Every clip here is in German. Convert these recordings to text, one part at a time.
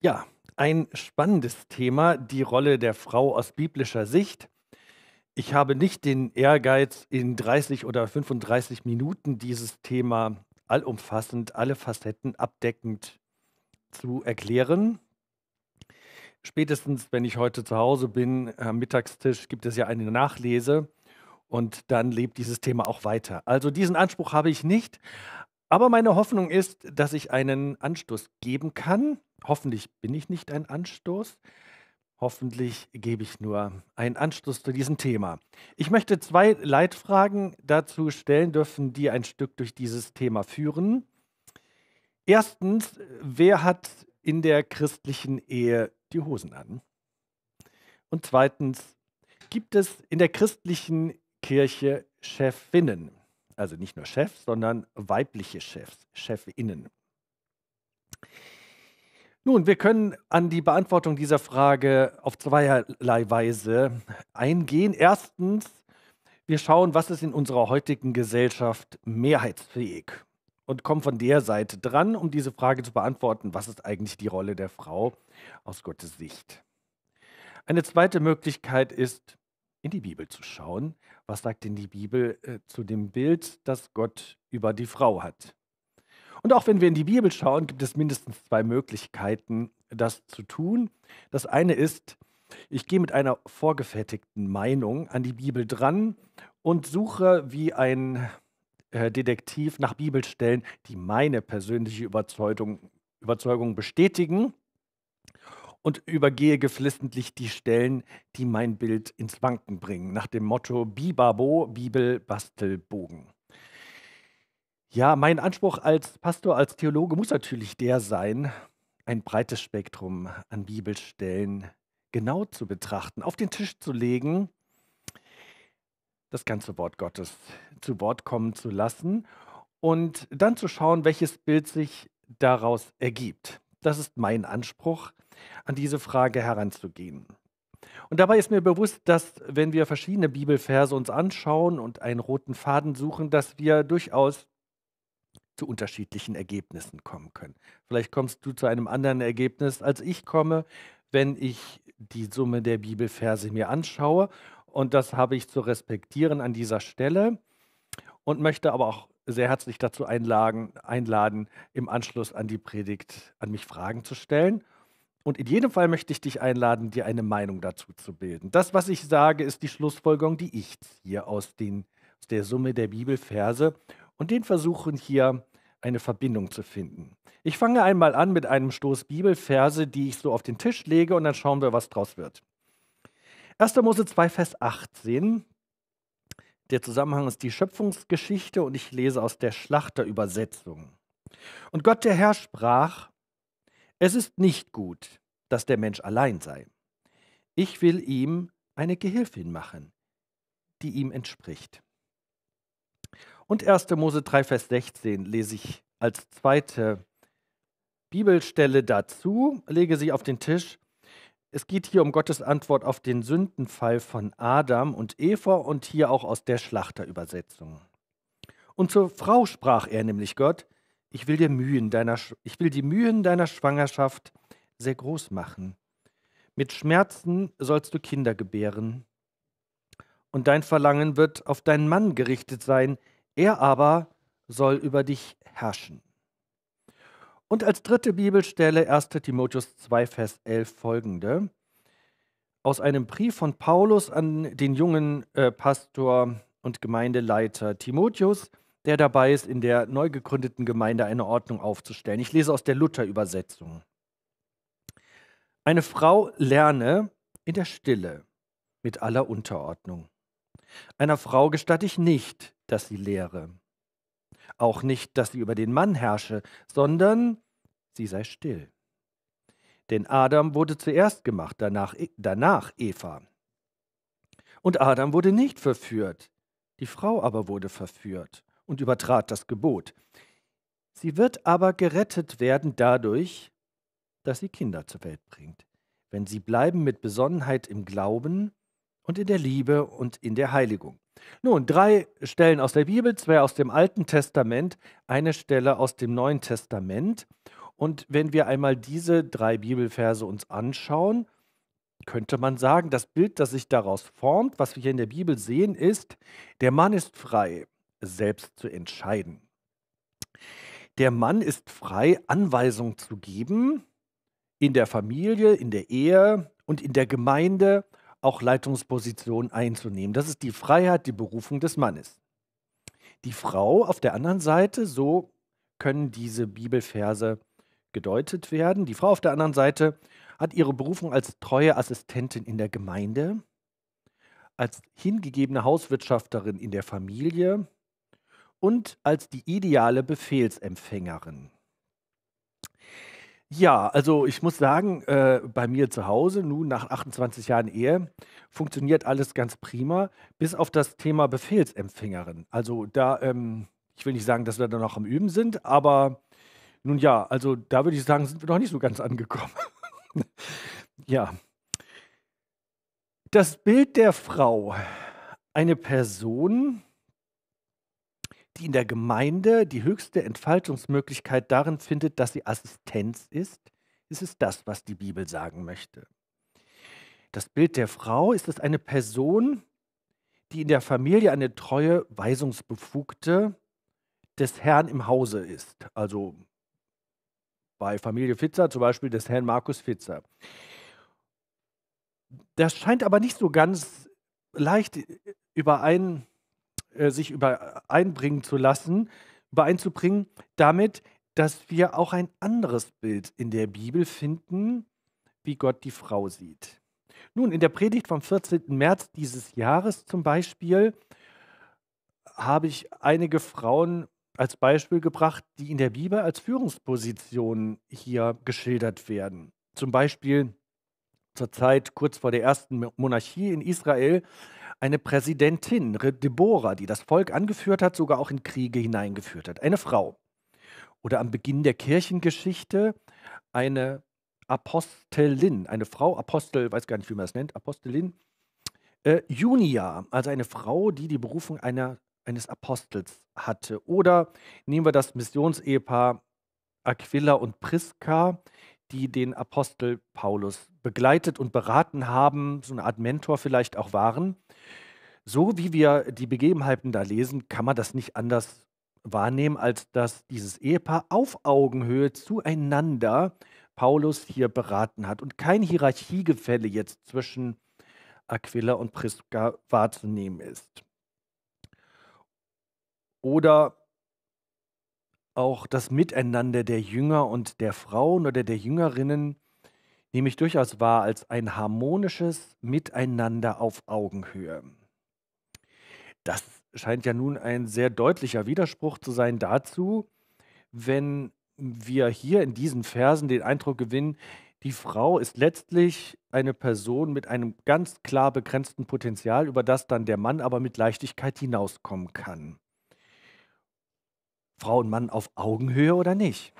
Ja, ein spannendes Thema, die Rolle der Frau aus biblischer Sicht. Ich habe nicht den Ehrgeiz, in 30 oder 35 Minuten dieses Thema allumfassend, alle Facetten abdeckend zu erklären. Spätestens, wenn ich heute zu Hause bin, am Mittagstisch, gibt es ja eine Nachlese und dann lebt dieses Thema auch weiter. Also diesen Anspruch habe ich nicht, aber meine Hoffnung ist, dass ich einen Anstoß geben kann Hoffentlich bin ich nicht ein Anstoß. Hoffentlich gebe ich nur einen Anstoß zu diesem Thema. Ich möchte zwei Leitfragen dazu stellen dürfen, die ein Stück durch dieses Thema führen. Erstens, wer hat in der christlichen Ehe die Hosen an? Und zweitens, gibt es in der christlichen Kirche Chefinnen? Also nicht nur Chefs, sondern weibliche Chefs, Chefinnen. Nun, wir können an die Beantwortung dieser Frage auf zweierlei Weise eingehen. Erstens, wir schauen, was ist in unserer heutigen Gesellschaft mehrheitsfähig und kommen von der Seite dran, um diese Frage zu beantworten, was ist eigentlich die Rolle der Frau aus Gottes Sicht. Eine zweite Möglichkeit ist, in die Bibel zu schauen. Was sagt denn die Bibel äh, zu dem Bild, das Gott über die Frau hat? Und auch wenn wir in die Bibel schauen, gibt es mindestens zwei Möglichkeiten, das zu tun. Das eine ist, ich gehe mit einer vorgefertigten Meinung an die Bibel dran und suche wie ein äh, Detektiv nach Bibelstellen, die meine persönliche Überzeugung, Überzeugung bestätigen und übergehe geflissentlich die Stellen, die mein Bild ins Wanken bringen, nach dem Motto Bibabo, Bibel, Bastelbogen. Ja, mein Anspruch als Pastor, als Theologe muss natürlich der sein, ein breites Spektrum an Bibelstellen genau zu betrachten, auf den Tisch zu legen, das ganze Wort Gottes zu Wort kommen zu lassen und dann zu schauen, welches Bild sich daraus ergibt. Das ist mein Anspruch, an diese Frage heranzugehen. Und dabei ist mir bewusst, dass wenn wir verschiedene Bibelverse uns anschauen und einen roten Faden suchen, dass wir durchaus zu unterschiedlichen Ergebnissen kommen können. Vielleicht kommst du zu einem anderen Ergebnis, als ich komme, wenn ich die Summe der Bibelverse mir anschaue. Und das habe ich zu respektieren an dieser Stelle und möchte aber auch sehr herzlich dazu einladen, einladen, im Anschluss an die Predigt an mich Fragen zu stellen. Und in jedem Fall möchte ich dich einladen, dir eine Meinung dazu zu bilden. Das, was ich sage, ist die Schlussfolgerung, die ich ziehe aus, den, aus der Summe der Bibelverse und den Versuchen hier eine Verbindung zu finden. Ich fange einmal an mit einem Stoß Bibelverse, die ich so auf den Tisch lege und dann schauen wir, was draus wird. 1. Mose 2, Vers 18. Der Zusammenhang ist die Schöpfungsgeschichte und ich lese aus der Schlachterübersetzung. Und Gott der Herr sprach, es ist nicht gut, dass der Mensch allein sei. Ich will ihm eine Gehilfin machen, die ihm entspricht. Und 1. Mose 3, Vers 16 lese ich als zweite Bibelstelle dazu, lege sie auf den Tisch. Es geht hier um Gottes Antwort auf den Sündenfall von Adam und Eva und hier auch aus der Schlachterübersetzung. Und zur Frau sprach er nämlich Gott, ich will, dir Mühen deiner, ich will die Mühen deiner Schwangerschaft sehr groß machen. Mit Schmerzen sollst du Kinder gebären. Und dein Verlangen wird auf deinen Mann gerichtet sein, er aber soll über dich herrschen. Und als dritte Bibelstelle 1 Timotheus 2, Vers 11 folgende. Aus einem Brief von Paulus an den jungen äh, Pastor und Gemeindeleiter Timotheus, der dabei ist, in der neu gegründeten Gemeinde eine Ordnung aufzustellen. Ich lese aus der Luther-Übersetzung. Eine Frau lerne in der Stille mit aller Unterordnung. Einer Frau gestatte ich nicht, dass sie lehre. Auch nicht, dass sie über den Mann herrsche, sondern sie sei still. Denn Adam wurde zuerst gemacht, danach, e-, danach Eva. Und Adam wurde nicht verführt, die Frau aber wurde verführt und übertrat das Gebot. Sie wird aber gerettet werden dadurch, dass sie Kinder zur Welt bringt, wenn sie bleiben mit Besonnenheit im Glauben und in der Liebe und in der Heiligung. Nun, drei Stellen aus der Bibel, zwei aus dem Alten Testament, eine Stelle aus dem Neuen Testament. Und wenn wir einmal diese drei Bibelverse uns anschauen, könnte man sagen, das Bild, das sich daraus formt, was wir hier in der Bibel sehen, ist, der Mann ist frei, selbst zu entscheiden. Der Mann ist frei, Anweisungen zu geben in der Familie, in der Ehe und in der Gemeinde auch Leitungspositionen einzunehmen. Das ist die Freiheit, die Berufung des Mannes. Die Frau auf der anderen Seite, so können diese Bibelverse gedeutet werden. Die Frau auf der anderen Seite hat ihre Berufung als treue Assistentin in der Gemeinde, als hingegebene Hauswirtschafterin in der Familie und als die ideale Befehlsempfängerin. Ja, also ich muss sagen, äh, bei mir zu Hause, nun nach 28 Jahren Ehe, funktioniert alles ganz prima, bis auf das Thema Befehlsempfängerin. Also da, ähm, ich will nicht sagen, dass wir da noch am Üben sind, aber nun ja, also da würde ich sagen, sind wir noch nicht so ganz angekommen. ja. Das Bild der Frau. Eine Person, die in der Gemeinde die höchste Entfaltungsmöglichkeit darin findet, dass sie Assistenz ist, ist es das, was die Bibel sagen möchte. Das Bild der Frau ist es eine Person, die in der Familie eine treue Weisungsbefugte des Herrn im Hause ist. Also bei Familie Fitzer zum Beispiel des Herrn Markus Fitzer. Das scheint aber nicht so ganz leicht überein äh, sich über äh, einbringen zu lassen, übereinzubringen, damit, dass wir auch ein anderes Bild in der Bibel finden, wie Gott die Frau sieht. Nun, in der Predigt vom 14. März dieses Jahres zum Beispiel habe ich einige Frauen als Beispiel gebracht, die in der Bibel als Führungspositionen hier geschildert werden. Zum Beispiel zur Zeit kurz vor der ersten Monarchie in Israel eine Präsidentin, Deborah, die das Volk angeführt hat, sogar auch in Kriege hineingeführt hat, eine Frau. Oder am Beginn der Kirchengeschichte eine Apostelin, eine Frau, Apostel, weiß gar nicht, wie man das nennt, Apostelin, äh, Junia, also eine Frau, die die Berufung einer, eines Apostels hatte. Oder nehmen wir das Missionsehepaar Aquila und Priska, die den Apostel Paulus begleitet und beraten haben, so eine Art Mentor vielleicht auch waren. So wie wir die Begebenheiten da lesen, kann man das nicht anders wahrnehmen, als dass dieses Ehepaar auf Augenhöhe zueinander Paulus hier beraten hat und kein Hierarchiegefälle jetzt zwischen Aquila und Priska wahrzunehmen ist. Oder auch das Miteinander der Jünger und der Frauen oder der Jüngerinnen nämlich durchaus wahr als ein harmonisches Miteinander auf Augenhöhe. Das scheint ja nun ein sehr deutlicher Widerspruch zu sein dazu, wenn wir hier in diesen Versen den Eindruck gewinnen, die Frau ist letztlich eine Person mit einem ganz klar begrenzten Potenzial, über das dann der Mann aber mit Leichtigkeit hinauskommen kann. Frau und Mann auf Augenhöhe oder nicht?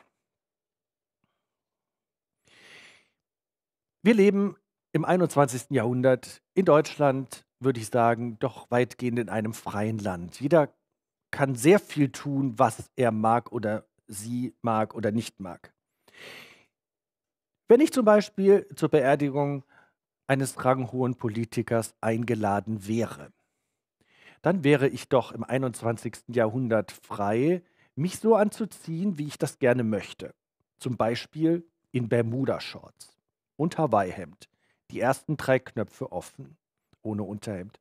Wir leben im 21. Jahrhundert in Deutschland, würde ich sagen, doch weitgehend in einem freien Land. Jeder kann sehr viel tun, was er mag oder sie mag oder nicht mag. Wenn ich zum Beispiel zur Beerdigung eines ranghohen Politikers eingeladen wäre, dann wäre ich doch im 21. Jahrhundert frei, mich so anzuziehen, wie ich das gerne möchte. Zum Beispiel in Bermuda-Shorts und Hawaii-Hemd. Die ersten drei Knöpfe offen, ohne Unterhemd.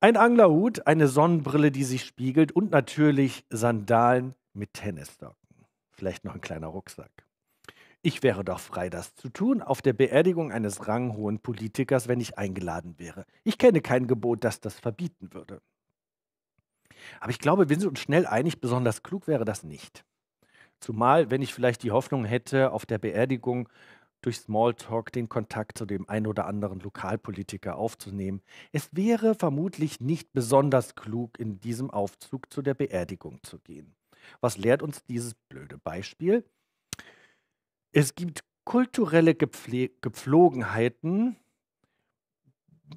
Ein Anglerhut, eine Sonnenbrille, die sich spiegelt und natürlich Sandalen mit Tennissocken. Vielleicht noch ein kleiner Rucksack. Ich wäre doch frei, das zu tun, auf der Beerdigung eines ranghohen Politikers, wenn ich eingeladen wäre. Ich kenne kein Gebot, das das verbieten würde. Aber ich glaube, wir sind uns schnell einig, besonders klug wäre das nicht. Zumal, wenn ich vielleicht die Hoffnung hätte, auf der Beerdigung durch Smalltalk den Kontakt zu dem ein oder anderen Lokalpolitiker aufzunehmen. Es wäre vermutlich nicht besonders klug, in diesem Aufzug zu der Beerdigung zu gehen. Was lehrt uns dieses blöde Beispiel? Es gibt kulturelle Gepfle Gepflogenheiten,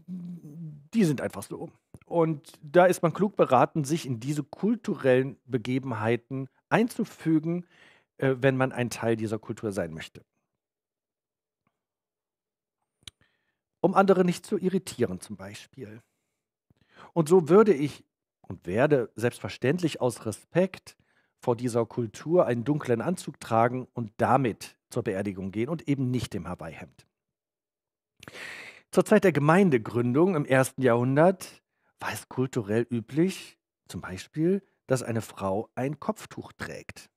die sind einfach so. um. Und da ist man klug beraten, sich in diese kulturellen Begebenheiten einzufügen, äh, wenn man ein Teil dieser Kultur sein möchte. Um andere nicht zu irritieren zum Beispiel. Und so würde ich und werde selbstverständlich aus Respekt vor dieser Kultur einen dunklen Anzug tragen und damit zur Beerdigung gehen und eben nicht im Hawaii-Hemd. Zur Zeit der Gemeindegründung im ersten Jahrhundert war es kulturell üblich, zum Beispiel, dass eine Frau ein Kopftuch trägt.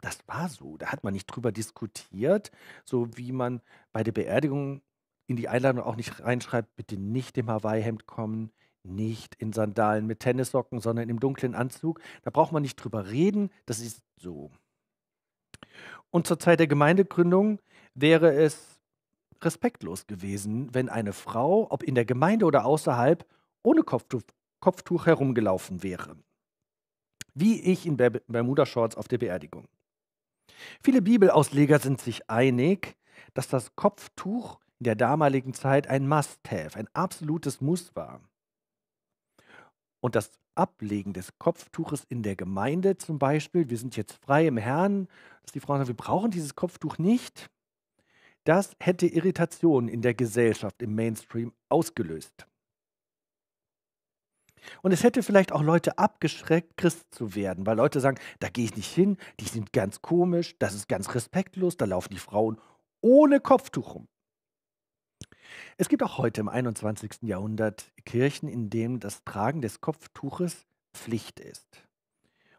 Das war so. Da hat man nicht drüber diskutiert, so wie man bei der Beerdigung in die Einladung auch nicht reinschreibt, bitte nicht im Hawaii-Hemd kommen, nicht in Sandalen mit Tennissocken, sondern im dunklen Anzug. Da braucht man nicht drüber reden. Das ist so. Und zur Zeit der Gemeindegründung wäre es respektlos gewesen, wenn eine Frau, ob in der Gemeinde oder außerhalb, Kopftuch, Kopftuch herumgelaufen wäre. Wie ich in Bermuda-Shorts auf der Beerdigung. Viele Bibelausleger sind sich einig, dass das Kopftuch in der damaligen Zeit ein Must-Have, ein absolutes Muss war. Und das Ablegen des Kopftuches in der Gemeinde zum Beispiel, wir sind jetzt frei im Herrn, dass die Frauen sagen, wir brauchen dieses Kopftuch nicht, das hätte Irritationen in der Gesellschaft, im Mainstream ausgelöst. Und es hätte vielleicht auch Leute abgeschreckt, Christ zu werden, weil Leute sagen, da gehe ich nicht hin, die sind ganz komisch, das ist ganz respektlos, da laufen die Frauen ohne Kopftuch rum. Es gibt auch heute im 21. Jahrhundert Kirchen, in denen das Tragen des Kopftuches Pflicht ist,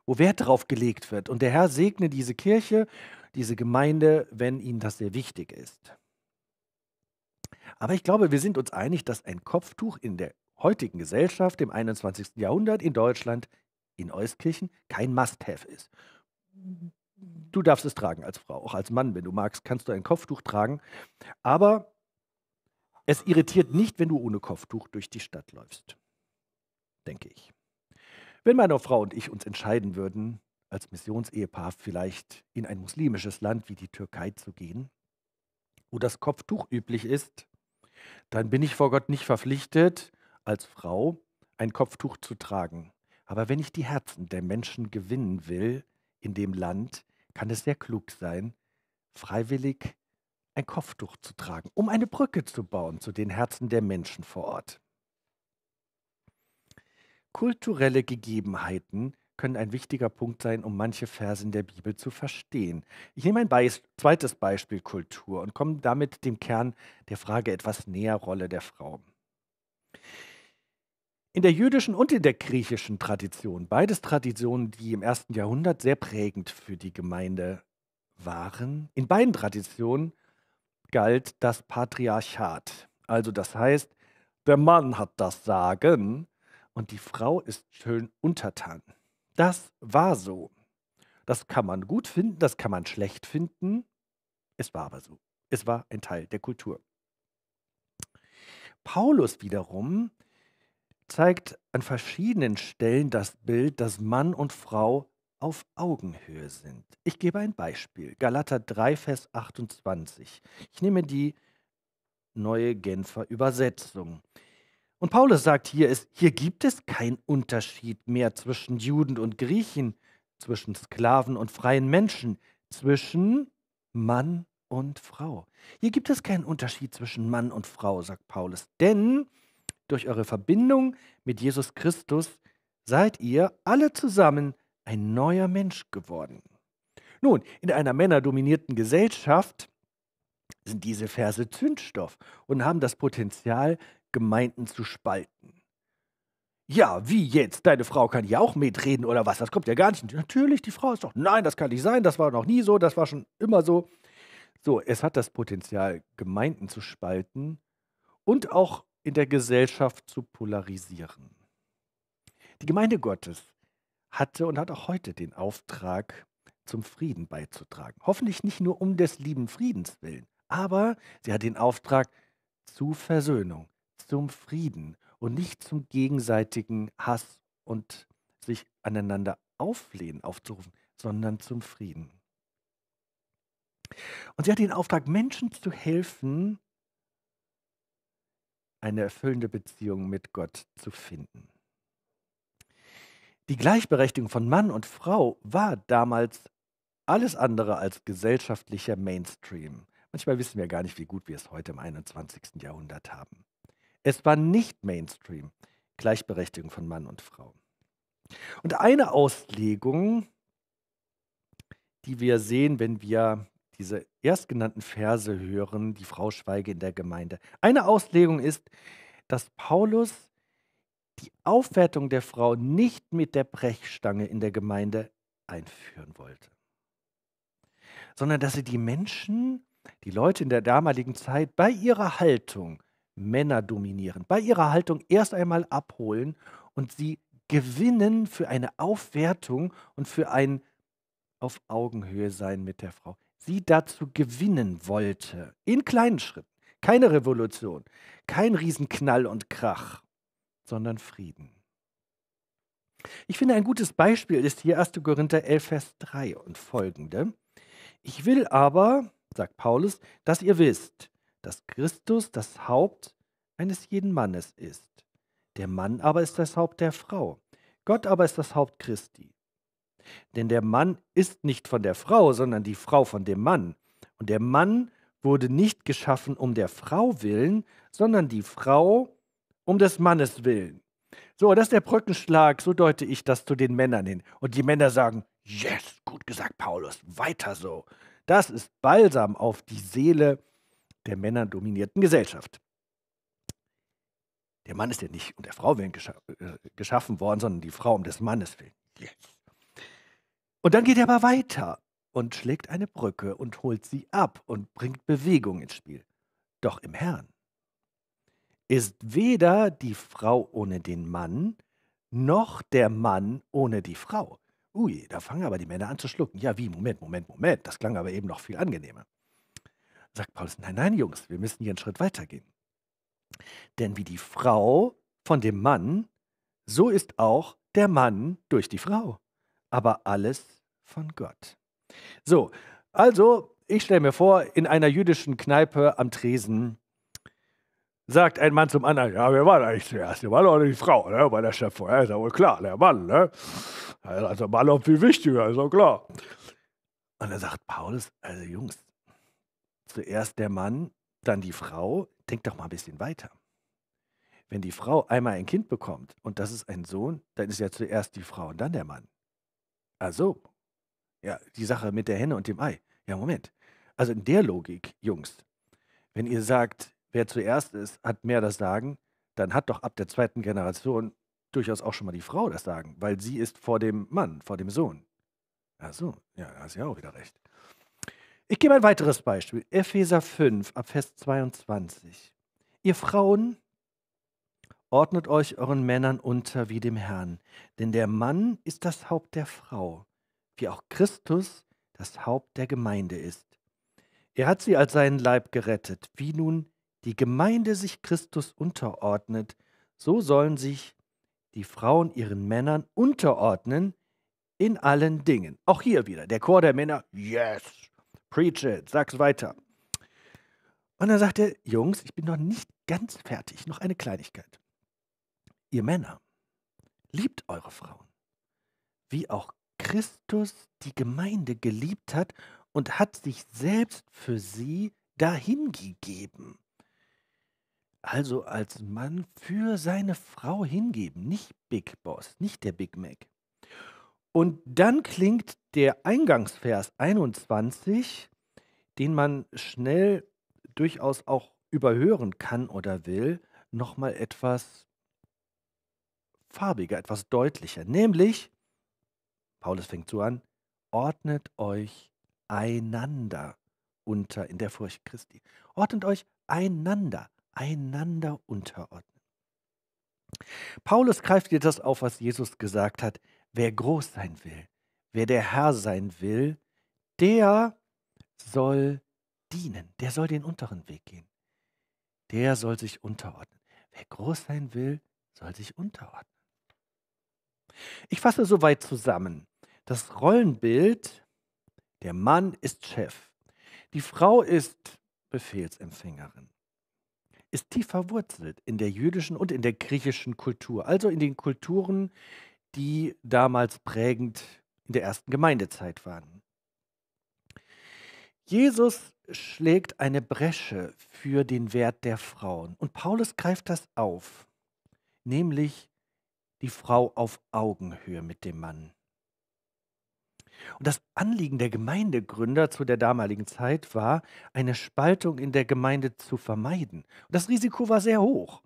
wo Wert darauf gelegt wird. Und der Herr segne diese Kirche, diese Gemeinde, wenn ihnen das sehr wichtig ist. Aber ich glaube, wir sind uns einig, dass ein Kopftuch in der heutigen Gesellschaft im 21. Jahrhundert in Deutschland, in Euskirchen, kein Must-Have ist. Mhm. Du darfst es tragen als Frau, auch als Mann, wenn du magst, kannst du ein Kopftuch tragen. Aber es irritiert nicht, wenn du ohne Kopftuch durch die Stadt läufst, denke ich. Wenn meine Frau und ich uns entscheiden würden, als Missionsehepaar vielleicht in ein muslimisches Land wie die Türkei zu gehen, wo das Kopftuch üblich ist, dann bin ich vor Gott nicht verpflichtet, als Frau ein Kopftuch zu tragen. Aber wenn ich die Herzen der Menschen gewinnen will in dem Land, kann es sehr klug sein, freiwillig ein Kopftuch zu tragen, um eine Brücke zu bauen zu den Herzen der Menschen vor Ort. Kulturelle Gegebenheiten können ein wichtiger Punkt sein, um manche Verse in der Bibel zu verstehen. Ich nehme ein Beis zweites Beispiel Kultur und komme damit dem Kern der Frage etwas näher Rolle der Frau in der jüdischen und in der griechischen Tradition. Beides Traditionen, die im ersten Jahrhundert sehr prägend für die Gemeinde waren. In beiden Traditionen galt das Patriarchat. Also das heißt, der Mann hat das Sagen und die Frau ist schön untertan. Das war so. Das kann man gut finden, das kann man schlecht finden. Es war aber so. Es war ein Teil der Kultur. Paulus wiederum zeigt an verschiedenen Stellen das Bild, dass Mann und Frau auf Augenhöhe sind. Ich gebe ein Beispiel. Galater 3, Vers 28. Ich nehme die neue Genfer Übersetzung. Und Paulus sagt hier, es, hier gibt es keinen Unterschied mehr zwischen Juden und Griechen, zwischen Sklaven und freien Menschen, zwischen Mann und Frau. Hier gibt es keinen Unterschied zwischen Mann und Frau, sagt Paulus, denn durch eure Verbindung mit Jesus Christus seid ihr alle zusammen ein neuer Mensch geworden. Nun, in einer männerdominierten Gesellschaft sind diese Verse Zündstoff und haben das Potenzial, Gemeinden zu spalten. Ja, wie jetzt? Deine Frau kann ja auch mitreden oder was? Das kommt ja gar nicht. Natürlich, die Frau ist doch, nein, das kann nicht sein, das war noch nie so, das war schon immer so. So, es hat das Potenzial, Gemeinden zu spalten und auch in der Gesellschaft zu polarisieren. Die Gemeinde Gottes hatte und hat auch heute den Auftrag, zum Frieden beizutragen. Hoffentlich nicht nur um des lieben Friedens willen, aber sie hat den Auftrag zu Versöhnung, zum Frieden und nicht zum gegenseitigen Hass und sich aneinander auflehnen aufzurufen, sondern zum Frieden. Und sie hat den Auftrag, Menschen zu helfen, eine erfüllende Beziehung mit Gott zu finden. Die Gleichberechtigung von Mann und Frau war damals alles andere als gesellschaftlicher Mainstream. Manchmal wissen wir gar nicht, wie gut wir es heute im 21. Jahrhundert haben. Es war nicht Mainstream, Gleichberechtigung von Mann und Frau. Und eine Auslegung, die wir sehen, wenn wir diese erstgenannten Verse hören, die Frau schweige in der Gemeinde. Eine Auslegung ist, dass Paulus die Aufwertung der Frau nicht mit der Brechstange in der Gemeinde einführen wollte, sondern dass sie die Menschen, die Leute in der damaligen Zeit bei ihrer Haltung Männer dominieren, bei ihrer Haltung erst einmal abholen und sie gewinnen für eine Aufwertung und für ein auf Augenhöhe sein mit der Frau sie dazu gewinnen wollte. In kleinen Schritten. Keine Revolution, kein Riesenknall und Krach, sondern Frieden. Ich finde, ein gutes Beispiel ist hier 1. Korinther 11, Vers 3 und folgende. Ich will aber, sagt Paulus, dass ihr wisst, dass Christus das Haupt eines jeden Mannes ist. Der Mann aber ist das Haupt der Frau. Gott aber ist das Haupt Christi. Denn der Mann ist nicht von der Frau, sondern die Frau von dem Mann. Und der Mann wurde nicht geschaffen um der Frau willen, sondern die Frau um des Mannes willen. So, das ist der Brückenschlag, so deute ich das zu den Männern hin. Und die Männer sagen, yes, gut gesagt, Paulus, weiter so. Das ist Balsam auf die Seele der männerdominierten Gesellschaft. Der Mann ist ja nicht um der Frau willen gescha äh, geschaffen worden, sondern die Frau um des Mannes willen. Yes. Und dann geht er aber weiter und schlägt eine Brücke und holt sie ab und bringt Bewegung ins Spiel. Doch im Herrn ist weder die Frau ohne den Mann, noch der Mann ohne die Frau. Ui, da fangen aber die Männer an zu schlucken. Ja, wie? Moment, Moment, Moment. Das klang aber eben noch viel angenehmer. Sagt Paulus, nein, nein, Jungs, wir müssen hier einen Schritt weitergehen. Denn wie die Frau von dem Mann, so ist auch der Mann durch die Frau aber alles von Gott. So, also, ich stelle mir vor, in einer jüdischen Kneipe am Tresen sagt ein Mann zum anderen, ja, wer war da eigentlich zuerst, wir waren auch die Frau ne, bei der Schöpfung, ja, ist ja wohl klar, der Mann, ne? Also Mann auch viel wichtiger, ist doch klar. Und dann sagt Paulus, also Jungs, zuerst der Mann, dann die Frau, denkt doch mal ein bisschen weiter. Wenn die Frau einmal ein Kind bekommt und das ist ein Sohn, dann ist ja zuerst die Frau und dann der Mann. Ach so. Ja, die Sache mit der Henne und dem Ei. Ja, Moment. Also in der Logik, Jungs, wenn ihr sagt, wer zuerst ist, hat mehr das Sagen, dann hat doch ab der zweiten Generation durchaus auch schon mal die Frau das Sagen, weil sie ist vor dem Mann, vor dem Sohn. Ach so, ja, da hast du ja auch wieder recht. Ich gebe ein weiteres Beispiel. Epheser 5 Abfest 22. Ihr Frauen, Ordnet euch euren Männern unter wie dem Herrn, denn der Mann ist das Haupt der Frau, wie auch Christus das Haupt der Gemeinde ist. Er hat sie als seinen Leib gerettet. Wie nun die Gemeinde sich Christus unterordnet, so sollen sich die Frauen ihren Männern unterordnen in allen Dingen. Auch hier wieder der Chor der Männer, yes, preach it, sag's weiter. Und dann sagt er, Jungs, ich bin noch nicht ganz fertig, noch eine Kleinigkeit. Ihr Männer, liebt eure Frauen, wie auch Christus die Gemeinde geliebt hat und hat sich selbst für sie dahingegeben. Also als Mann für seine Frau hingeben, nicht Big Boss, nicht der Big Mac. Und dann klingt der Eingangsvers 21, den man schnell durchaus auch überhören kann oder will, nochmal etwas farbiger, etwas deutlicher, nämlich, Paulus fängt so an, ordnet euch einander unter in der Furcht Christi. Ordnet euch einander, einander unterordnen. Paulus greift hier das auf, was Jesus gesagt hat. Wer groß sein will, wer der Herr sein will, der soll dienen, der soll den unteren Weg gehen. Der soll sich unterordnen. Wer groß sein will, soll sich unterordnen. Ich fasse soweit zusammen. Das Rollenbild, der Mann ist Chef, die Frau ist Befehlsempfängerin, ist tief verwurzelt in der jüdischen und in der griechischen Kultur, also in den Kulturen, die damals prägend in der ersten Gemeindezeit waren. Jesus schlägt eine Bresche für den Wert der Frauen und Paulus greift das auf, nämlich die Frau auf Augenhöhe mit dem Mann. Und das Anliegen der Gemeindegründer zu der damaligen Zeit war, eine Spaltung in der Gemeinde zu vermeiden. Und das Risiko war sehr hoch,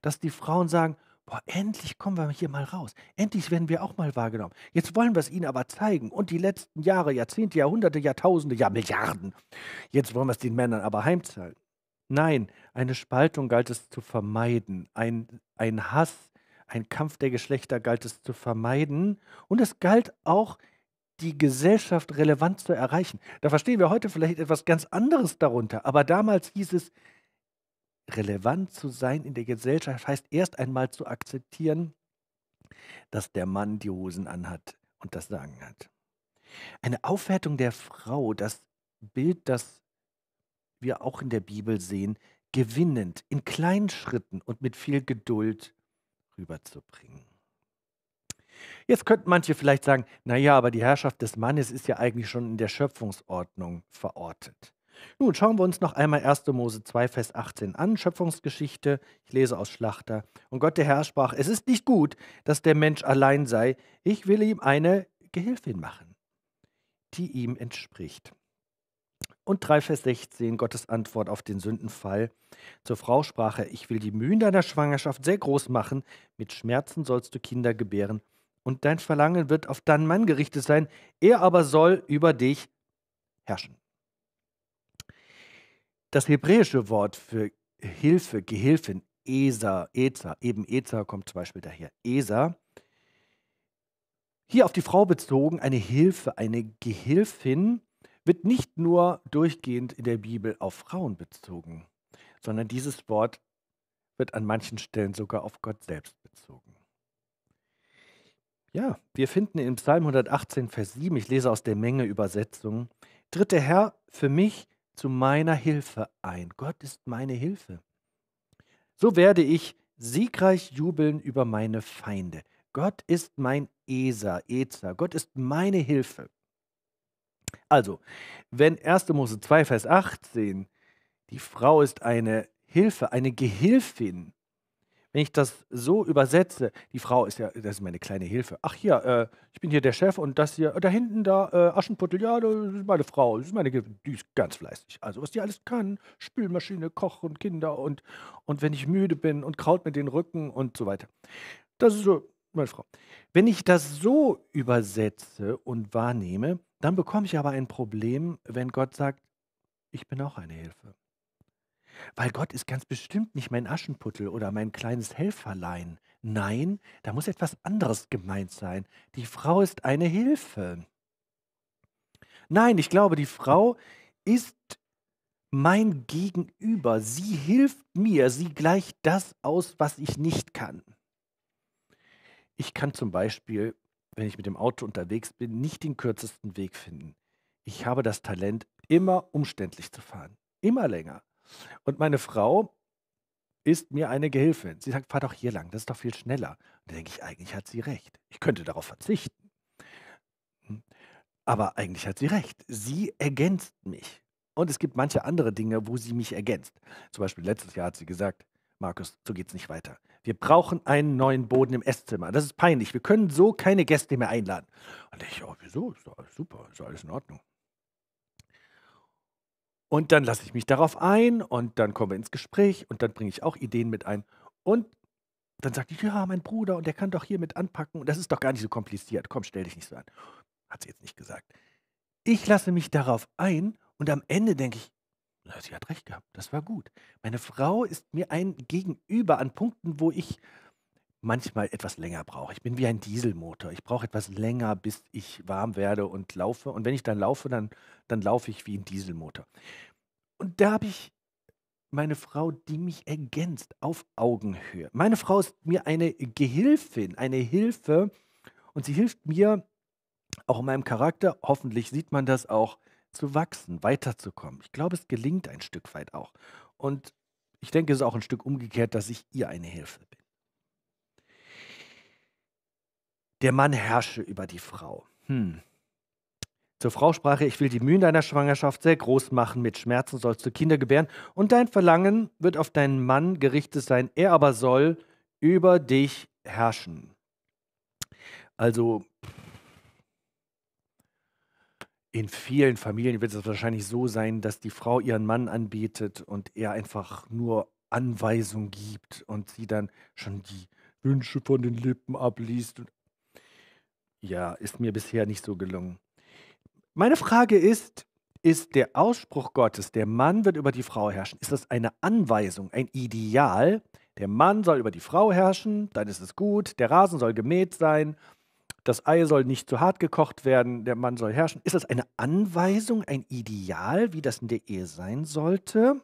dass die Frauen sagen, boah, endlich kommen wir hier mal raus, endlich werden wir auch mal wahrgenommen. Jetzt wollen wir es ihnen aber zeigen und die letzten Jahre, Jahrzehnte, Jahrhunderte, Jahrtausende, ja Milliarden. Jetzt wollen wir es den Männern aber heimzahlen. Nein, eine Spaltung galt es zu vermeiden, ein, ein Hass, ein Kampf der Geschlechter galt es zu vermeiden und es galt auch, die Gesellschaft relevant zu erreichen. Da verstehen wir heute vielleicht etwas ganz anderes darunter, aber damals hieß es, relevant zu sein in der Gesellschaft heißt erst einmal zu akzeptieren, dass der Mann die Hosen anhat und das Sagen hat. Eine Aufwertung der Frau, das Bild, das wir auch in der Bibel sehen, gewinnend, in kleinen Schritten und mit viel Geduld rüberzubringen. Jetzt könnten manche vielleicht sagen, naja, aber die Herrschaft des Mannes ist ja eigentlich schon in der Schöpfungsordnung verortet. Nun schauen wir uns noch einmal 1. Mose 2, Vers 18 an, Schöpfungsgeschichte. Ich lese aus Schlachter. Und Gott der Herr sprach: Es ist nicht gut, dass der Mensch allein sei. Ich will ihm eine Gehilfin machen, die ihm entspricht. Und 3, Vers 16, Gottes Antwort auf den Sündenfall. Zur Frau sprach er, ich will die Mühen deiner Schwangerschaft sehr groß machen, mit Schmerzen sollst du Kinder gebären, und dein Verlangen wird auf deinen Mann gerichtet sein, er aber soll über dich herrschen. Das hebräische Wort für Hilfe, Gehilfin, Esa, Eza, eben Eza kommt zum Beispiel daher, Esa, hier auf die Frau bezogen, eine Hilfe, eine Gehilfin, wird nicht nur durchgehend in der Bibel auf Frauen bezogen, sondern dieses Wort wird an manchen Stellen sogar auf Gott selbst bezogen. Ja, wir finden im Psalm 118, Vers 7, ich lese aus der Menge Übersetzungen, tritt der Herr für mich zu meiner Hilfe ein. Gott ist meine Hilfe. So werde ich siegreich jubeln über meine Feinde. Gott ist mein Eser, Ezer. Gott ist meine Hilfe. Also, wenn 1. Mose 2, Vers 18, die Frau ist eine Hilfe, eine Gehilfin. Wenn ich das so übersetze, die Frau ist ja, das ist meine kleine Hilfe. Ach hier, äh, ich bin hier der Chef und das hier, da hinten, da, äh, Aschenputtel, ja, das ist meine Frau, das ist meine Gehilfin, die ist ganz fleißig. Also was die alles kann, Spülmaschine, Kochen, Kinder und, und wenn ich müde bin und kraut mir den Rücken und so weiter. Das ist so meine Frau. Wenn ich das so übersetze und wahrnehme, dann bekomme ich aber ein Problem, wenn Gott sagt, ich bin auch eine Hilfe. Weil Gott ist ganz bestimmt nicht mein Aschenputtel oder mein kleines Helferlein. Nein, da muss etwas anderes gemeint sein. Die Frau ist eine Hilfe. Nein, ich glaube, die Frau ist mein Gegenüber. Sie hilft mir. Sie gleicht das aus, was ich nicht kann. Ich kann zum Beispiel wenn ich mit dem Auto unterwegs bin, nicht den kürzesten Weg finden. Ich habe das Talent, immer umständlich zu fahren, immer länger. Und meine Frau ist mir eine Gehilfin. Sie sagt, fahr doch hier lang, das ist doch viel schneller. Und da denke ich, eigentlich hat sie recht. Ich könnte darauf verzichten. Hm? Aber eigentlich hat sie recht. Sie ergänzt mich. Und es gibt manche andere Dinge, wo sie mich ergänzt. Zum Beispiel letztes Jahr hat sie gesagt, Markus, so geht's nicht weiter. Wir brauchen einen neuen Boden im Esszimmer. Das ist peinlich. Wir können so keine Gäste mehr einladen. Und ich, oh, wieso? Ist doch alles super, ist doch alles in Ordnung. Und dann lasse ich mich darauf ein und dann kommen wir ins Gespräch und dann bringe ich auch Ideen mit ein. Und dann sagt ich, ja, mein Bruder und der kann doch hier mit anpacken und das ist doch gar nicht so kompliziert. Komm, stell dich nicht so an. Hat sie jetzt nicht gesagt. Ich lasse mich darauf ein und am Ende denke ich, sie hat recht gehabt, das war gut. Meine Frau ist mir ein Gegenüber an Punkten, wo ich manchmal etwas länger brauche. Ich bin wie ein Dieselmotor. Ich brauche etwas länger, bis ich warm werde und laufe. Und wenn ich dann laufe, dann, dann laufe ich wie ein Dieselmotor. Und da habe ich meine Frau, die mich ergänzt auf Augenhöhe. Meine Frau ist mir eine Gehilfin, eine Hilfe. Und sie hilft mir auch in meinem Charakter. Hoffentlich sieht man das auch zu wachsen, weiterzukommen. Ich glaube, es gelingt ein Stück weit auch. Und ich denke, es ist auch ein Stück umgekehrt, dass ich ihr eine Hilfe bin. Der Mann herrsche über die Frau. Hm. Zur Frau sprach er, ich will die Mühen deiner Schwangerschaft sehr groß machen, mit Schmerzen sollst du Kinder gebären, und dein Verlangen wird auf deinen Mann gerichtet sein, er aber soll über dich herrschen. Also in vielen Familien wird es wahrscheinlich so sein, dass die Frau ihren Mann anbetet und er einfach nur Anweisungen gibt und sie dann schon die Wünsche von den Lippen abliest. ja, ist mir bisher nicht so gelungen. Meine Frage ist, ist der Ausspruch Gottes, der Mann wird über die Frau herrschen, ist das eine Anweisung, ein Ideal? Der Mann soll über die Frau herrschen, dann ist es gut, der Rasen soll gemäht sein, das Ei soll nicht zu hart gekocht werden, der Mann soll herrschen. Ist das eine Anweisung, ein Ideal, wie das in der Ehe sein sollte?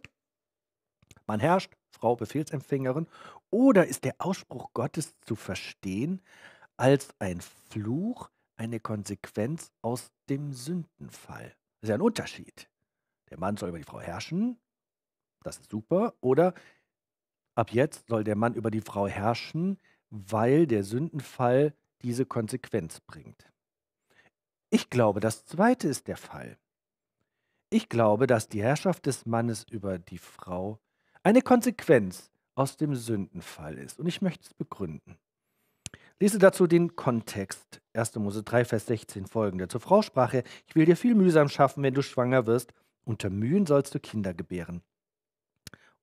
Man herrscht, Frau Befehlsempfängerin. Oder ist der Ausspruch Gottes zu verstehen als ein Fluch, eine Konsequenz aus dem Sündenfall? Das ist ja ein Unterschied. Der Mann soll über die Frau herrschen, das ist super. Oder ab jetzt soll der Mann über die Frau herrschen, weil der Sündenfall diese Konsequenz bringt. Ich glaube, das Zweite ist der Fall. Ich glaube, dass die Herrschaft des Mannes über die Frau eine Konsequenz aus dem Sündenfall ist. Und ich möchte es begründen. Lese dazu den Kontext. 1. Mose 3, Vers 16 folgende. Zur Frau sprach er, ich will dir viel mühsam schaffen, wenn du schwanger wirst. Unter Mühen sollst du Kinder gebären.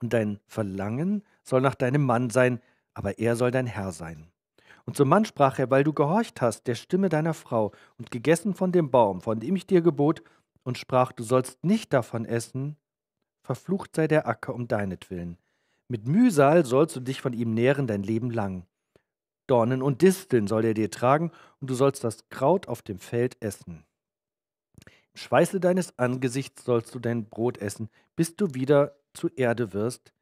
Und dein Verlangen soll nach deinem Mann sein, aber er soll dein Herr sein. Und zum Mann sprach er, weil du gehorcht hast der Stimme deiner Frau und gegessen von dem Baum, von dem ich dir gebot, und sprach, du sollst nicht davon essen, verflucht sei der Acker um deinetwillen. Mit Mühsal sollst du dich von ihm nähren dein Leben lang. Dornen und Disteln soll er dir tragen, und du sollst das Kraut auf dem Feld essen. Im Schweiße deines Angesichts sollst du dein Brot essen, bis du wieder zu Erde wirst,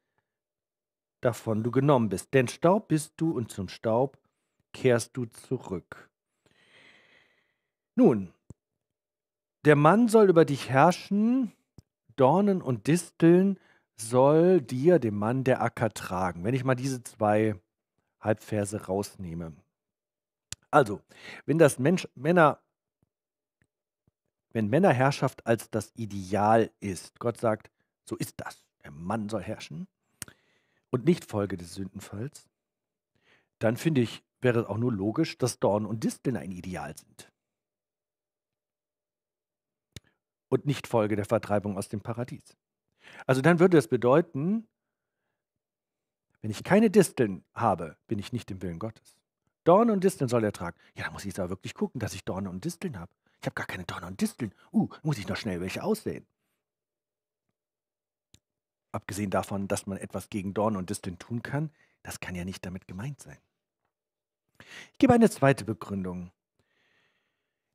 davon du genommen bist. Denn Staub bist du, und zum Staub kehrst du zurück. Nun, der Mann soll über dich herrschen, Dornen und Disteln soll dir, dem Mann, der Acker tragen. Wenn ich mal diese zwei Halbverse rausnehme. Also, wenn das Mensch, Männer, wenn Männerherrschaft als das Ideal ist, Gott sagt, so ist das. Der Mann soll herrschen und nicht Folge des Sündenfalls dann finde ich, wäre es auch nur logisch, dass Dorn und Disteln ein Ideal sind. Und nicht Folge der Vertreibung aus dem Paradies. Also dann würde das bedeuten, wenn ich keine Disteln habe, bin ich nicht im Willen Gottes. Dorn und Disteln soll er tragen. Ja, da muss ich aber wirklich gucken, dass ich Dorn und Disteln habe. Ich habe gar keine Dorn und Disteln. Uh, muss ich noch schnell welche aussehen. Abgesehen davon, dass man etwas gegen Dorn und Disteln tun kann, das kann ja nicht damit gemeint sein. Ich gebe eine zweite Begründung.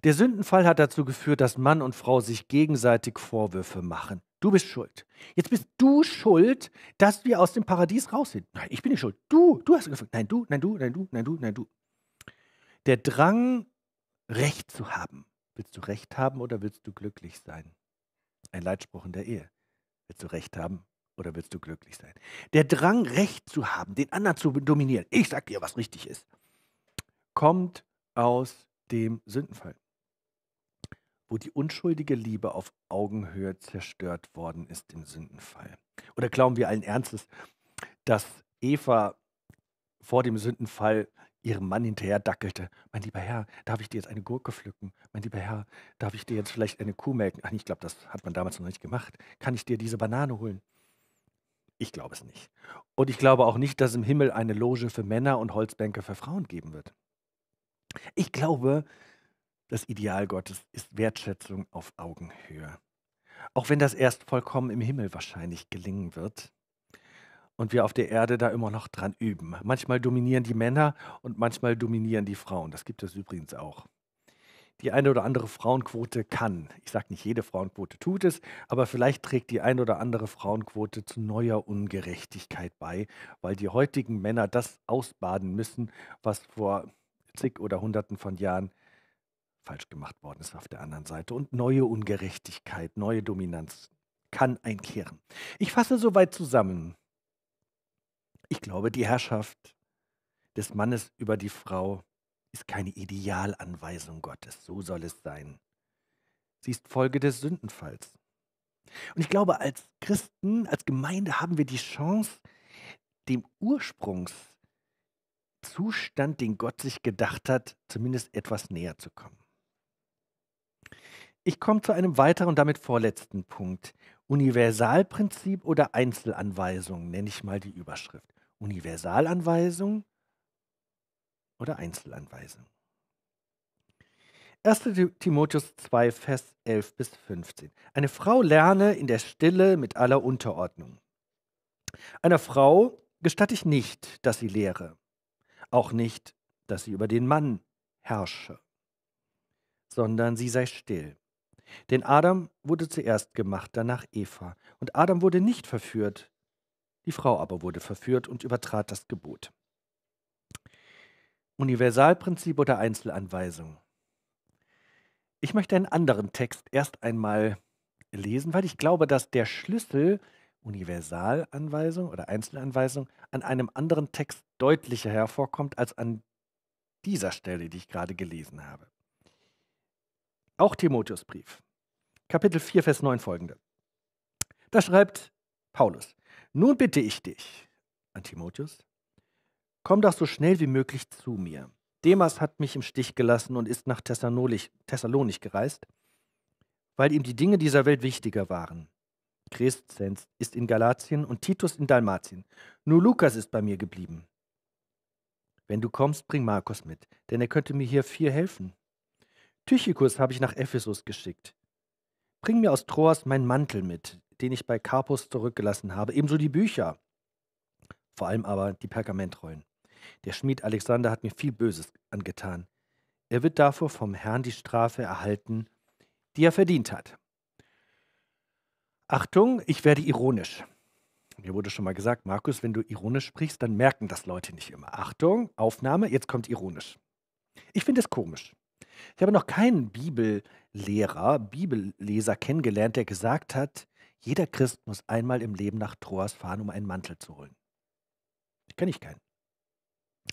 Der Sündenfall hat dazu geführt, dass Mann und Frau sich gegenseitig Vorwürfe machen. Du bist schuld. Jetzt bist du schuld, dass wir aus dem Paradies raus sind. Nein, ich bin nicht schuld. Du, du hast gefragt. Nein, du, nein, du, nein, du, nein, du, nein, du. Der Drang, Recht zu haben. Willst du Recht haben oder willst du glücklich sein? Ein Leitspruch in der Ehe. Willst du Recht haben oder willst du glücklich sein? Der Drang, Recht zu haben, den anderen zu dominieren. Ich sag dir, was richtig ist kommt aus dem Sündenfall, wo die unschuldige Liebe auf Augenhöhe zerstört worden ist im Sündenfall. Oder glauben wir allen Ernstes, dass Eva vor dem Sündenfall ihrem Mann hinterher dackelte. Mein lieber Herr, darf ich dir jetzt eine Gurke pflücken? Mein lieber Herr, darf ich dir jetzt vielleicht eine Kuh melken? Ach, ich glaube, das hat man damals noch nicht gemacht. Kann ich dir diese Banane holen? Ich glaube es nicht. Und ich glaube auch nicht, dass im Himmel eine Loge für Männer und Holzbänke für Frauen geben wird. Ich glaube, das Ideal Gottes ist Wertschätzung auf Augenhöhe. Auch wenn das erst vollkommen im Himmel wahrscheinlich gelingen wird und wir auf der Erde da immer noch dran üben. Manchmal dominieren die Männer und manchmal dominieren die Frauen. Das gibt es übrigens auch. Die eine oder andere Frauenquote kann. Ich sage nicht, jede Frauenquote tut es, aber vielleicht trägt die eine oder andere Frauenquote zu neuer Ungerechtigkeit bei, weil die heutigen Männer das ausbaden müssen, was vor zig oder hunderten von Jahren falsch gemacht worden ist auf der anderen Seite. Und neue Ungerechtigkeit, neue Dominanz kann einkehren. Ich fasse soweit zusammen. Ich glaube, die Herrschaft des Mannes über die Frau ist keine Idealanweisung Gottes. So soll es sein. Sie ist Folge des Sündenfalls. Und ich glaube, als Christen, als Gemeinde haben wir die Chance, dem Ursprungs Zustand, den Gott sich gedacht hat, zumindest etwas näher zu kommen. Ich komme zu einem weiteren und damit vorletzten Punkt. Universalprinzip oder Einzelanweisung nenne ich mal die Überschrift. Universalanweisung oder Einzelanweisung. 1. Timotheus 2, Vers 11 bis 15. Eine Frau lerne in der Stille mit aller Unterordnung. Einer Frau gestatte ich nicht, dass sie lehre, auch nicht, dass sie über den Mann herrsche, sondern sie sei still. Denn Adam wurde zuerst gemacht, danach Eva. Und Adam wurde nicht verführt, die Frau aber wurde verführt und übertrat das Gebot. Universalprinzip oder Einzelanweisung? Ich möchte einen anderen Text erst einmal lesen, weil ich glaube, dass der Schlüssel Universalanweisung oder Einzelanweisung an einem anderen Text deutlicher hervorkommt als an dieser Stelle, die ich gerade gelesen habe. Auch Timotheus Brief, Kapitel 4, Vers 9 folgende. Da schreibt Paulus, nun bitte ich dich, an Timotheus, komm doch so schnell wie möglich zu mir. Demas hat mich im Stich gelassen und ist nach Thessalonich, Thessalonich gereist, weil ihm die Dinge dieser Welt wichtiger waren. Creszenz ist in Galatien und Titus in Dalmatien. Nur Lukas ist bei mir geblieben. Wenn du kommst, bring Markus mit, denn er könnte mir hier viel helfen. Tychikus habe ich nach Ephesus geschickt. Bring mir aus Troas meinen Mantel mit, den ich bei Carpus zurückgelassen habe, ebenso die Bücher, vor allem aber die Pergamentrollen. Der Schmied Alexander hat mir viel Böses angetan. Er wird dafür vom Herrn die Strafe erhalten, die er verdient hat. Achtung, ich werde ironisch. Mir wurde schon mal gesagt, Markus, wenn du ironisch sprichst, dann merken das Leute nicht immer. Achtung, Aufnahme, jetzt kommt ironisch. Ich finde es komisch. Ich habe noch keinen Bibellehrer, Bibelleser kennengelernt, der gesagt hat, jeder Christ muss einmal im Leben nach Troas fahren, um einen Mantel zu holen. Ich kenne ich keinen.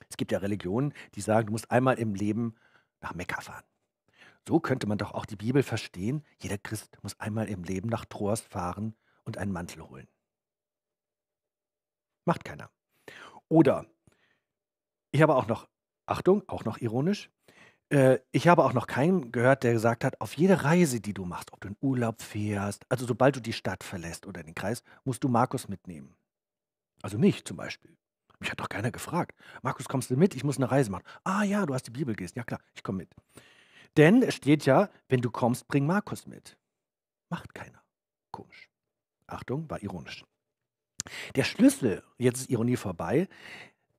Es gibt ja Religionen, die sagen, du musst einmal im Leben nach Mekka fahren. So könnte man doch auch die Bibel verstehen. Jeder Christ muss einmal im Leben nach Troas fahren und einen Mantel holen. Macht keiner. Oder ich habe auch noch, Achtung, auch noch ironisch, äh, ich habe auch noch keinen gehört, der gesagt hat, auf jede Reise, die du machst, ob du in Urlaub fährst, also sobald du die Stadt verlässt oder den Kreis, musst du Markus mitnehmen. Also mich zum Beispiel. Mich hat doch keiner gefragt. Markus, kommst du mit? Ich muss eine Reise machen. Ah ja, du hast die Bibel gelesen. Ja klar, ich komme mit. Denn es steht ja, wenn du kommst, bring Markus mit. Macht keiner. Komisch. Achtung, war ironisch. Der Schlüssel, jetzt ist Ironie vorbei,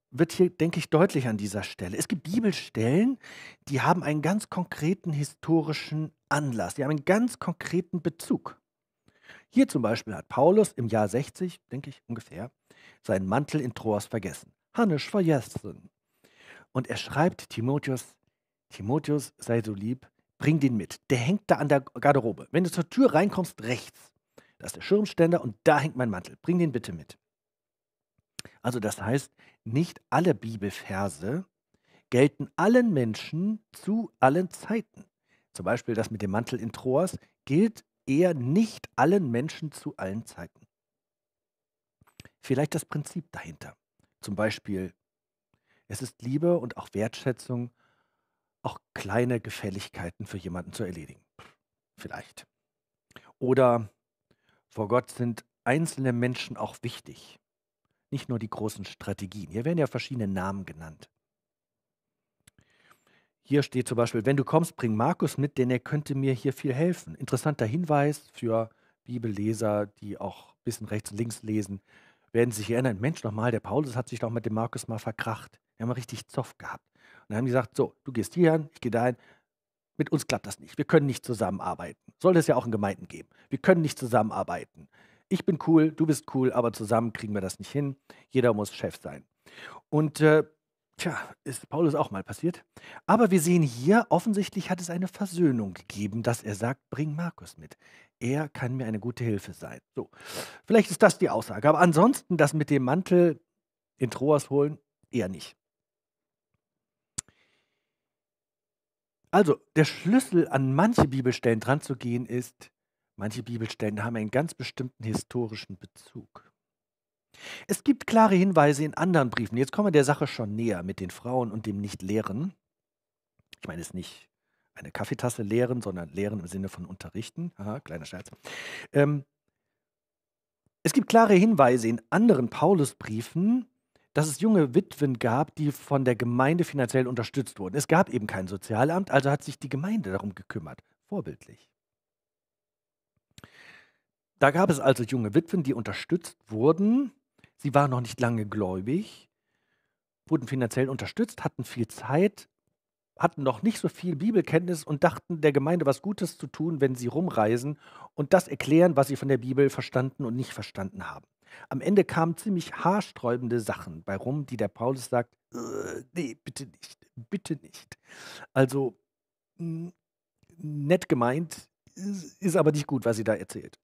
wird hier, denke ich, deutlich an dieser Stelle. Es gibt Bibelstellen, die haben einen ganz konkreten historischen Anlass, die haben einen ganz konkreten Bezug. Hier zum Beispiel hat Paulus im Jahr 60, denke ich ungefähr, seinen Mantel in Troas vergessen. Hannisch vergessen. Und er schreibt Timotheus, Timotheus, sei so lieb, bring den mit. Der hängt da an der Garderobe. Wenn du zur Tür reinkommst, rechts. Da ist der Schirmständer und da hängt mein Mantel. Bring den bitte mit. Also das heißt, nicht alle Bibelverse gelten allen Menschen zu allen Zeiten. Zum Beispiel das mit dem Mantel in Troas gilt eher nicht allen Menschen zu allen Zeiten. Vielleicht das Prinzip dahinter. Zum Beispiel, es ist Liebe und auch Wertschätzung auch kleine Gefälligkeiten für jemanden zu erledigen. Vielleicht. Oder vor Gott sind einzelne Menschen auch wichtig. Nicht nur die großen Strategien. Hier werden ja verschiedene Namen genannt. Hier steht zum Beispiel, wenn du kommst, bring Markus mit, denn er könnte mir hier viel helfen. Interessanter Hinweis für Bibelleser, die auch ein bisschen rechts und links lesen, werden sich erinnern, Mensch nochmal, der Paulus hat sich doch mit dem Markus mal verkracht. Wir haben richtig Zoff gehabt dann haben die gesagt, so, du gehst hier hin, ich gehe dahin. Mit uns klappt das nicht. Wir können nicht zusammenarbeiten. Sollte es ja auch in Gemeinden geben. Wir können nicht zusammenarbeiten. Ich bin cool, du bist cool, aber zusammen kriegen wir das nicht hin. Jeder muss Chef sein. Und äh, Tja, ist Paulus auch mal passiert. Aber wir sehen hier, offensichtlich hat es eine Versöhnung gegeben, dass er sagt, bring Markus mit. Er kann mir eine gute Hilfe sein. So, vielleicht ist das die Aussage. Aber ansonsten das mit dem Mantel in Troas holen, eher nicht. Also, der Schlüssel, an manche Bibelstellen dran zu gehen, ist, manche Bibelstellen haben einen ganz bestimmten historischen Bezug. Es gibt klare Hinweise in anderen Briefen. Jetzt kommen wir der Sache schon näher mit den Frauen und dem Nicht-Lehren. Ich meine es nicht eine Kaffeetasse lehren, sondern lehren im Sinne von unterrichten. Aha, kleiner Scherz. Ähm, es gibt klare Hinweise in anderen Paulusbriefen, dass es junge Witwen gab, die von der Gemeinde finanziell unterstützt wurden. Es gab eben kein Sozialamt, also hat sich die Gemeinde darum gekümmert. Vorbildlich. Da gab es also junge Witwen, die unterstützt wurden. Sie waren noch nicht lange gläubig, wurden finanziell unterstützt, hatten viel Zeit, hatten noch nicht so viel Bibelkenntnis und dachten, der Gemeinde was Gutes zu tun, wenn sie rumreisen und das erklären, was sie von der Bibel verstanden und nicht verstanden haben. Am Ende kamen ziemlich haarsträubende Sachen bei rum, die der Paulus sagt, äh, nee, bitte nicht, bitte nicht. Also hm, nett gemeint, ist aber nicht gut, was sie da erzählt.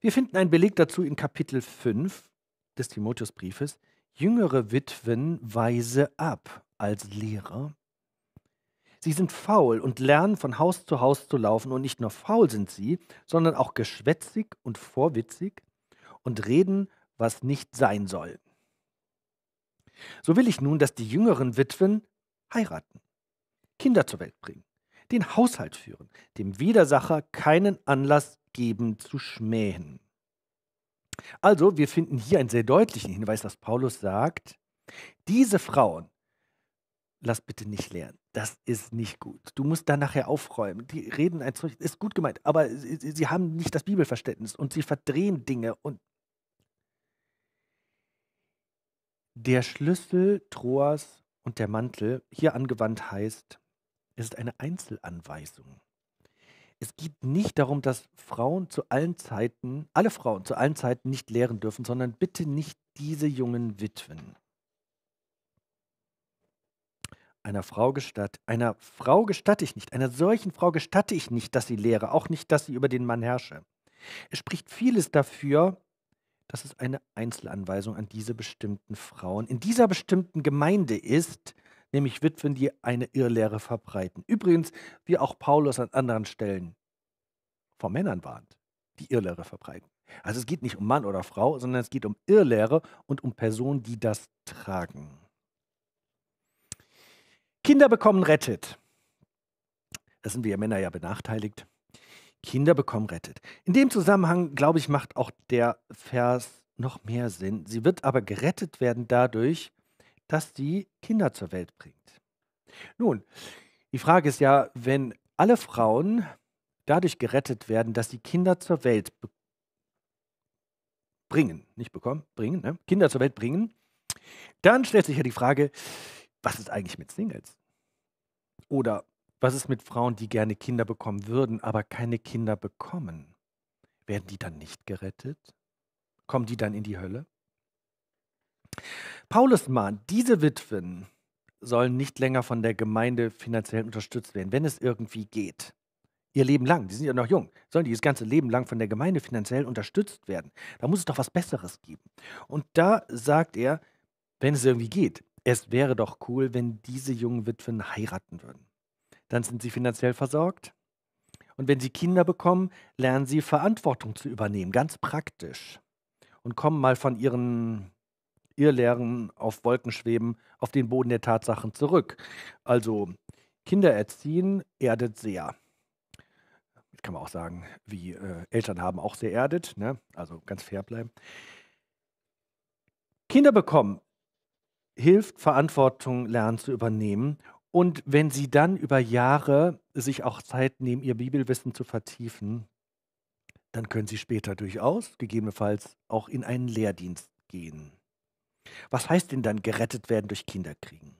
Wir finden einen Beleg dazu in Kapitel 5 des Timotheusbriefes. Jüngere Witwen weise ab als Lehrer. Sie sind faul und lernen von Haus zu Haus zu laufen und nicht nur faul sind sie, sondern auch geschwätzig und vorwitzig und reden, was nicht sein soll. So will ich nun, dass die jüngeren Witwen heiraten, Kinder zur Welt bringen, den Haushalt führen, dem Widersacher keinen Anlass geben zu schmähen. Also, wir finden hier einen sehr deutlichen Hinweis, dass Paulus sagt, diese Frauen, lass bitte nicht lernen, das ist nicht gut. Du musst da nachher aufräumen. Die reden ein Zeug, ist gut gemeint, aber sie, sie haben nicht das Bibelverständnis und sie verdrehen Dinge und Der Schlüssel, Troas und der Mantel, hier angewandt heißt, es ist eine Einzelanweisung. Es geht nicht darum, dass Frauen zu allen Zeiten, alle Frauen zu allen Zeiten nicht lehren dürfen, sondern bitte nicht diese jungen Witwen. Einer Frau, gestatt, einer Frau gestatte ich nicht, einer solchen Frau gestatte ich nicht, dass sie lehre, auch nicht, dass sie über den Mann herrsche. Es spricht vieles dafür, dass es eine Einzelanweisung an diese bestimmten Frauen in dieser bestimmten Gemeinde ist, nämlich Witwen, die eine Irrlehre verbreiten. Übrigens, wie auch Paulus an anderen Stellen vor Männern warnt, die Irrlehre verbreiten. Also es geht nicht um Mann oder Frau, sondern es geht um Irrlehre und um Personen, die das tragen. Kinder bekommen rettet. Da sind wir Männer ja benachteiligt. Kinder bekommen rettet. In dem Zusammenhang, glaube ich, macht auch der Vers noch mehr Sinn. Sie wird aber gerettet werden dadurch, dass sie Kinder zur Welt bringt. Nun, die Frage ist ja, wenn alle Frauen dadurch gerettet werden, dass sie Kinder zur Welt bringen, nicht bekommen, bringen, ne? Kinder zur Welt bringen, dann stellt sich ja die Frage, was ist eigentlich mit Singles? Oder was ist mit Frauen, die gerne Kinder bekommen würden, aber keine Kinder bekommen? Werden die dann nicht gerettet? Kommen die dann in die Hölle? Paulus mahnt, diese Witwen sollen nicht länger von der Gemeinde finanziell unterstützt werden, wenn es irgendwie geht. Ihr Leben lang, die sind ja noch jung, sollen die das ganze Leben lang von der Gemeinde finanziell unterstützt werden. Da muss es doch was Besseres geben. Und da sagt er, wenn es irgendwie geht, es wäre doch cool, wenn diese jungen Witwen heiraten würden dann sind sie finanziell versorgt. Und wenn sie Kinder bekommen, lernen sie Verantwortung zu übernehmen, ganz praktisch. Und kommen mal von ihren Irrlehren auf Wolken schweben auf den Boden der Tatsachen zurück. Also Kinder erziehen erdet sehr. Das kann man auch sagen, wie äh, Eltern haben auch sehr erdet, ne? also ganz fair bleiben. Kinder bekommen hilft, Verantwortung lernen zu übernehmen und wenn sie dann über Jahre sich auch Zeit nehmen, ihr Bibelwissen zu vertiefen, dann können sie später durchaus, gegebenenfalls, auch in einen Lehrdienst gehen. Was heißt denn dann gerettet werden durch Kinderkriegen?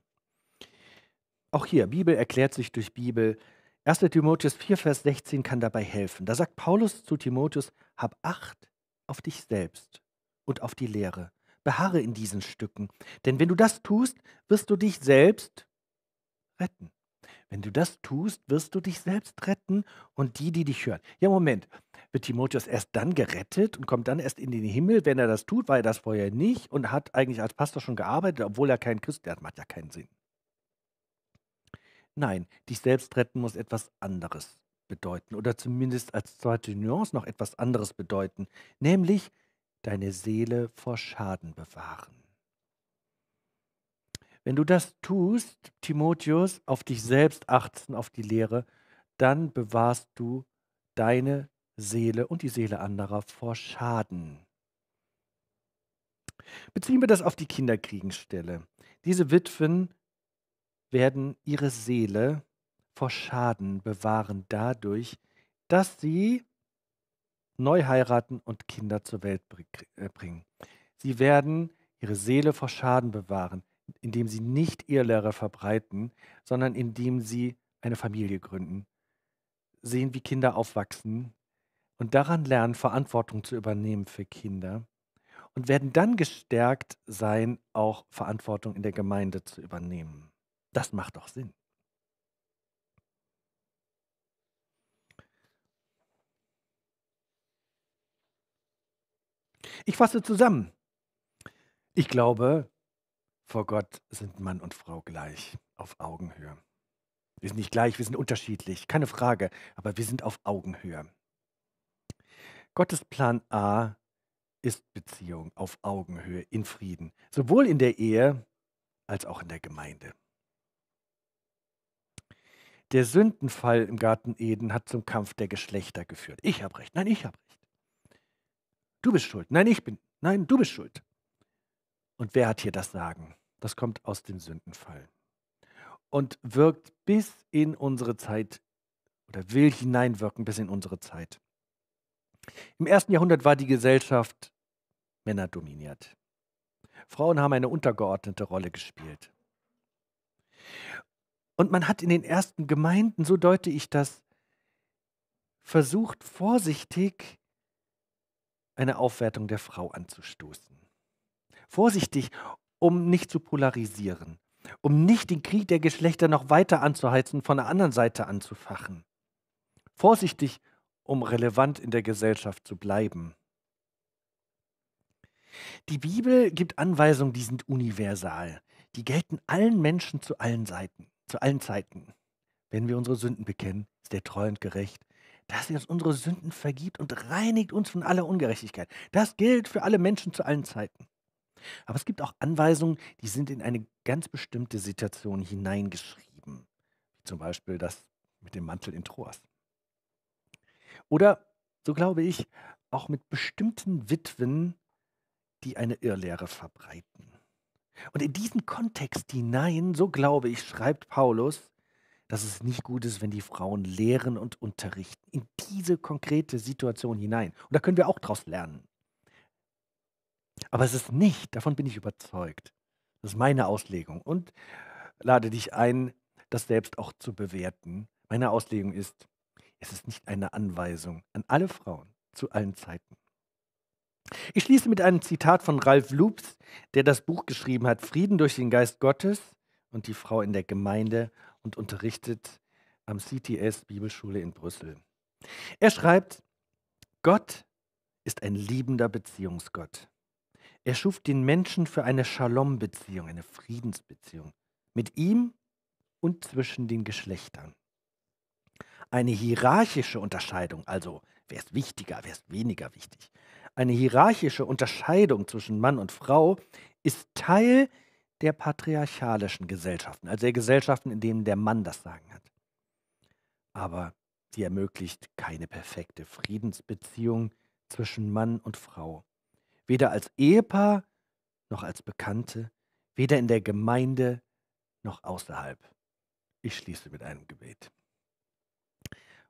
Auch hier, Bibel erklärt sich durch Bibel. 1. Timotheus 4, Vers 16 kann dabei helfen. Da sagt Paulus zu Timotheus, hab Acht auf dich selbst und auf die Lehre. Beharre in diesen Stücken, denn wenn du das tust, wirst du dich selbst retten. Wenn du das tust, wirst du dich selbst retten und die, die dich hören. Ja, Moment. Wird Timotheus erst dann gerettet und kommt dann erst in den Himmel, wenn er das tut, weil er das vorher nicht und hat eigentlich als Pastor schon gearbeitet, obwohl er kein Christ ist. Macht ja keinen Sinn. Nein, dich selbst retten muss etwas anderes bedeuten oder zumindest als zweite Nuance noch etwas anderes bedeuten, nämlich deine Seele vor Schaden bewahren. Wenn du das tust, Timotheus, auf dich selbst achten, auf die Lehre, dann bewahrst du deine Seele und die Seele anderer vor Schaden. Beziehen wir das auf die Kinderkriegenstelle. Diese Witwen werden ihre Seele vor Schaden bewahren dadurch, dass sie neu heiraten und Kinder zur Welt äh, bringen. Sie werden ihre Seele vor Schaden bewahren indem sie nicht Irrlehrer verbreiten, sondern indem sie eine Familie gründen, sehen, wie Kinder aufwachsen und daran lernen, Verantwortung zu übernehmen für Kinder und werden dann gestärkt sein, auch Verantwortung in der Gemeinde zu übernehmen. Das macht doch Sinn. Ich fasse zusammen. Ich glaube, vor Gott sind Mann und Frau gleich, auf Augenhöhe. Wir sind nicht gleich, wir sind unterschiedlich, keine Frage, aber wir sind auf Augenhöhe. Gottes Plan A ist Beziehung auf Augenhöhe, in Frieden, sowohl in der Ehe als auch in der Gemeinde. Der Sündenfall im Garten Eden hat zum Kampf der Geschlechter geführt. Ich habe recht, nein, ich habe recht. Du bist schuld, nein, ich bin, nein, du bist schuld. Und wer hat hier das Sagen? das kommt aus dem Sündenfall und wirkt bis in unsere Zeit oder will hineinwirken bis in unsere Zeit. Im ersten Jahrhundert war die Gesellschaft männerdominiert. Frauen haben eine untergeordnete Rolle gespielt. Und man hat in den ersten Gemeinden, so deute ich das, versucht vorsichtig eine Aufwertung der Frau anzustoßen. Vorsichtig, um nicht zu polarisieren, um nicht den Krieg der Geschlechter noch weiter anzuheizen, von der anderen Seite anzufachen. Vorsichtig, um relevant in der Gesellschaft zu bleiben. Die Bibel gibt Anweisungen, die sind universal. Die gelten allen Menschen zu allen Seiten, zu allen Zeiten. Wenn wir unsere Sünden bekennen, ist er treu und gerecht, dass er uns unsere Sünden vergibt und reinigt uns von aller Ungerechtigkeit. Das gilt für alle Menschen zu allen Zeiten. Aber es gibt auch Anweisungen, die sind in eine ganz bestimmte Situation hineingeschrieben. Wie zum Beispiel das mit dem Mantel in Troas. Oder, so glaube ich, auch mit bestimmten Witwen, die eine Irrlehre verbreiten. Und in diesen Kontext hinein, so glaube ich, schreibt Paulus, dass es nicht gut ist, wenn die Frauen lehren und unterrichten. In diese konkrete Situation hinein. Und da können wir auch draus lernen. Aber es ist nicht, davon bin ich überzeugt. Das ist meine Auslegung und lade dich ein, das selbst auch zu bewerten. Meine Auslegung ist, es ist nicht eine Anweisung an alle Frauen zu allen Zeiten. Ich schließe mit einem Zitat von Ralf Loops, der das Buch geschrieben hat, Frieden durch den Geist Gottes und die Frau in der Gemeinde und unterrichtet am CTS Bibelschule in Brüssel. Er schreibt, Gott ist ein liebender Beziehungsgott. Er schuf den Menschen für eine Shalom-Beziehung, eine Friedensbeziehung mit ihm und zwischen den Geschlechtern. Eine hierarchische Unterscheidung, also wer ist wichtiger, wer ist weniger wichtig, eine hierarchische Unterscheidung zwischen Mann und Frau ist Teil der patriarchalischen Gesellschaften, also der Gesellschaften, in denen der Mann das Sagen hat. Aber sie ermöglicht keine perfekte Friedensbeziehung zwischen Mann und Frau weder als Ehepaar noch als Bekannte, weder in der Gemeinde noch außerhalb. Ich schließe mit einem Gebet.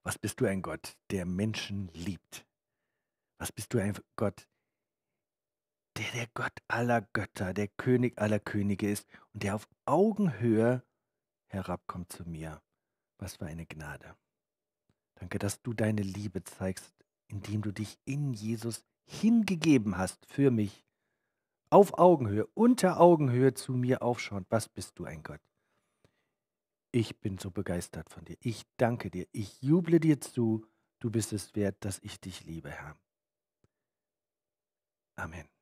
Was bist du ein Gott, der Menschen liebt? Was bist du ein Gott, der der Gott aller Götter, der König aller Könige ist und der auf Augenhöhe herabkommt zu mir? Was für eine Gnade. Danke, dass du deine Liebe zeigst, indem du dich in Jesus hingegeben hast für mich, auf Augenhöhe, unter Augenhöhe zu mir aufschauend, was bist du ein Gott? Ich bin so begeistert von dir. Ich danke dir. Ich juble dir zu. Du bist es wert, dass ich dich liebe, Herr. Amen.